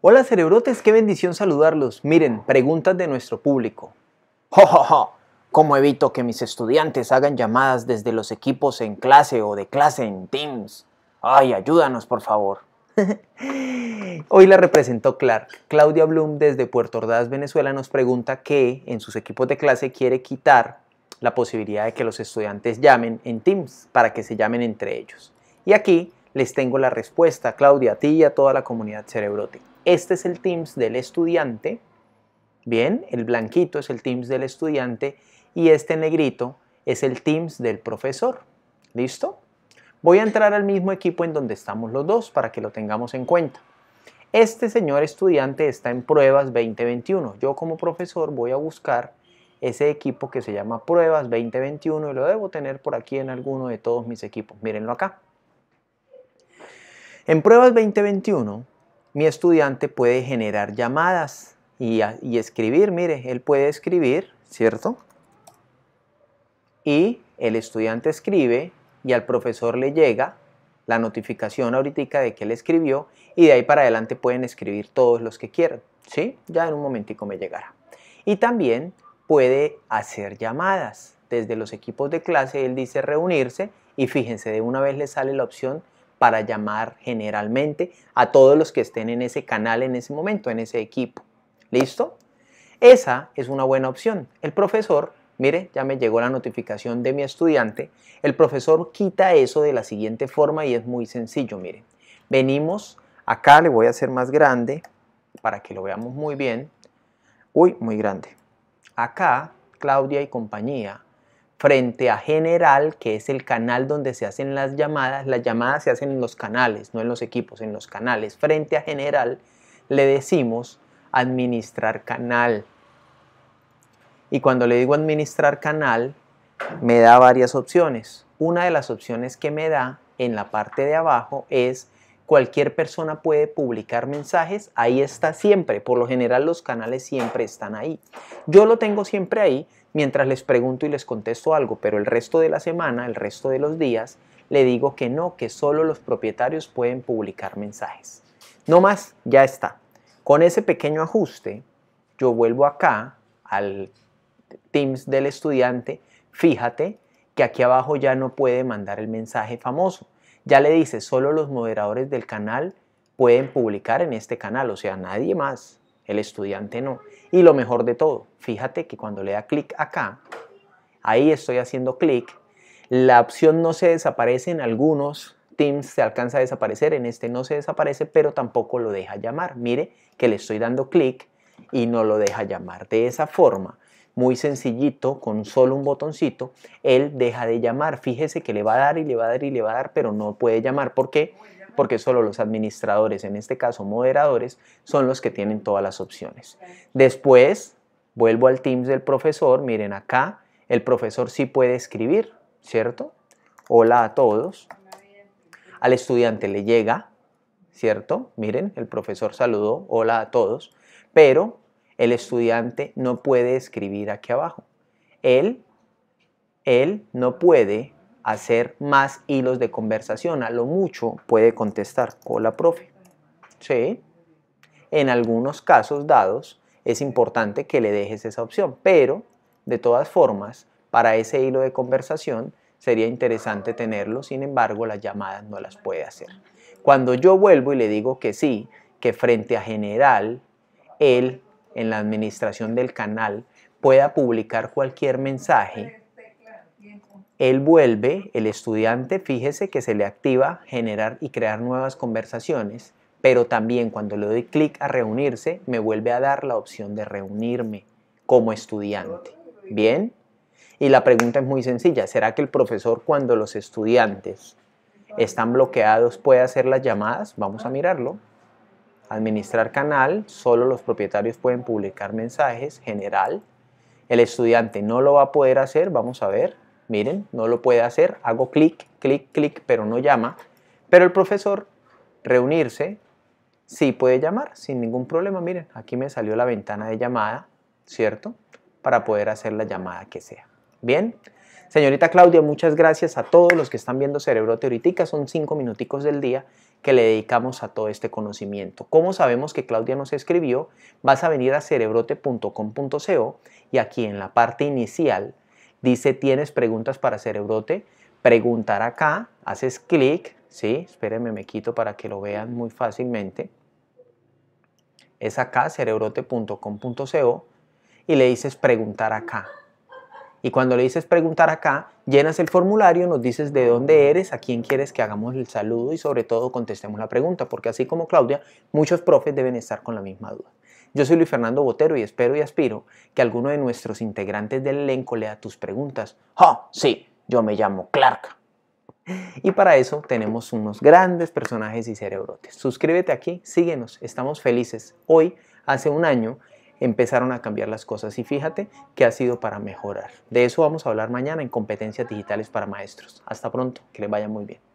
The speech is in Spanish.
Hola cerebrotes, qué bendición saludarlos. Miren, preguntas de nuestro público. ¡Jo, jo, jo! cómo evito que mis estudiantes hagan llamadas desde los equipos en clase o de clase en Teams? Ay, ayúdanos, por favor. Hoy la representó Clark. Claudia Bloom desde Puerto Ordaz, Venezuela, nos pregunta que en sus equipos de clase quiere quitar la posibilidad de que los estudiantes llamen en Teams para que se llamen entre ellos. Y aquí les tengo la respuesta, Claudia, a ti y a toda la comunidad Cerebrote. Este es el Teams del estudiante, bien, el blanquito es el Teams del estudiante y este negrito es el Teams del profesor. ¿Listo? Voy a entrar al mismo equipo en donde estamos los dos para que lo tengamos en cuenta. Este señor estudiante está en pruebas 2021. Yo como profesor voy a buscar ese equipo que se llama pruebas 2021 y lo debo tener por aquí en alguno de todos mis equipos. Mírenlo acá. En pruebas 2021 mi estudiante puede generar llamadas y, escribir. Mire, él puede escribir, ¿cierto? Y el estudiante escribe y al profesor le llega la notificación ahorita de que él escribió y de ahí para adelante pueden escribir todos los que quieran, ¿sí? Ya en un momentico me llegará. Y también puede hacer llamadas. Desde los equipos de clase él dice reunirse y fíjense, de una vez le sale la opción para llamar generalmente a todos los que estén en ese canal en ese momento, en ese equipo. ¿Listo? Esa es una buena opción. El profesor, mire, ya me llegó la notificación de mi estudiante. El profesor quita eso de la siguiente forma y es muy sencillo, mire. Venimos, acá le voy a hacer más grande para que lo veamos muy bien. Uy, muy grande. Acá, Claudia y compañía, frente a general, que es el canal donde se hacen las llamadas, las llamadas se hacen en los canales, no en los equipos, en los canales. Frente a general le decimos administrar canal. Y cuando le digo administrar canal, me da varias opciones. Una de las opciones que me da en la parte de abajo es cualquier persona puede publicar mensajes, ahí está siempre, por lo general los canales siempre están ahí. Yo lo tengo siempre ahí, mientras les pregunto y les contesto algo, pero el resto de la semana, el resto de los días, le digo que no, que solo los propietarios pueden publicar mensajes. No más, ya está. Con ese pequeño ajuste, yo vuelvo acá al Teams del estudiante, fíjate que aquí abajo ya no puede mandar el mensaje famoso. Ya le dice, solo los moderadores del canal pueden publicar en este canal, o sea, nadie más el estudiante no. Y lo mejor de todo, fíjate que cuando le da clic acá, ahí estoy haciendo clic, la opción no se desaparece en algunos Teams, se alcanza a desaparecer, en este no se desaparece, pero tampoco lo deja llamar. Mire que le estoy dando clic y no lo deja llamar. De esa forma, muy sencillito, con solo un botoncito, él deja de llamar. Fíjese que le va a dar y le va a dar y le va a dar, pero no puede llamar. ¿Por qué? Porque porque solo los administradores, en este caso moderadores, son los que tienen todas las opciones. Después, vuelvo al Teams del profesor, miren acá, el profesor sí puede escribir, ¿cierto? Hola a todos. Al estudiante le llega, ¿cierto? Miren, el profesor saludó, hola a todos, pero el estudiante no puede escribir aquí abajo. Él, él no puede hacer más hilos de conversación. A lo mucho puede contestar, hola profe. En algunos casos dados es importante que le dejes esa opción, pero de todas formas, para ese hilo de conversación sería interesante tenerlo, sin embargo las llamadas no las puede hacer. Cuando yo vuelvo y le digo que sí, que frente a general, él en la administración del canal pueda publicar cualquier mensaje él vuelve, el estudiante, fíjese que se le activa generar y crear nuevas conversaciones, pero también cuando le doy clic a reunirse, me vuelve a dar la opción de reunirme como estudiante. ¿Bien? Y la pregunta es muy sencilla, ¿será que el profesor cuando los estudiantes están bloqueados puede hacer las llamadas? Vamos a mirarlo. Administrar canal, solo los propietarios pueden publicar mensajes, general. El estudiante no lo va a poder hacer, vamos a ver. Miren, no lo puede hacer. Hago clic, clic, clic, pero no llama. Pero el profesor, reunirse, sí puede llamar sin ningún problema. Miren, aquí me salió la ventana de llamada, ¿cierto? Para poder hacer la llamada que sea. Bien. Señorita Claudia, muchas gracias a todos los que están viendo Cerebro Teorítica. Son cinco minuticos del día que le dedicamos a todo este conocimiento. ¿Cómo sabemos que Claudia nos escribió? Vas a venir a cerebrote.com.co y aquí en la parte inicial dice tienes preguntas para Cerebrote, preguntar acá, haces clic, ¿sí? Espérenme, me quito para que lo vean muy fácilmente. Es acá, cerebrote.com.co y le dices preguntar acá. Y cuando le dices preguntar acá, llenas el formulario, nos dices de dónde eres, a quién quieres que hagamos el saludo y sobre todo contestemos la pregunta, porque así como Claudia, muchos profes deben estar con la misma duda. Yo soy Luis Fernando Botero y espero y aspiro que alguno de nuestros integrantes del elenco lea tus preguntas. ¡Oh, sí! Yo me llamo Clark. Y para eso tenemos unos grandes personajes y cerebrotes. Suscríbete aquí, síguenos, estamos felices. Hoy, hace un año, empezaron a cambiar las cosas y fíjate que ha sido para mejorar. De eso vamos a hablar mañana en Competencias Digitales para Maestros. Hasta pronto, que les vaya muy bien.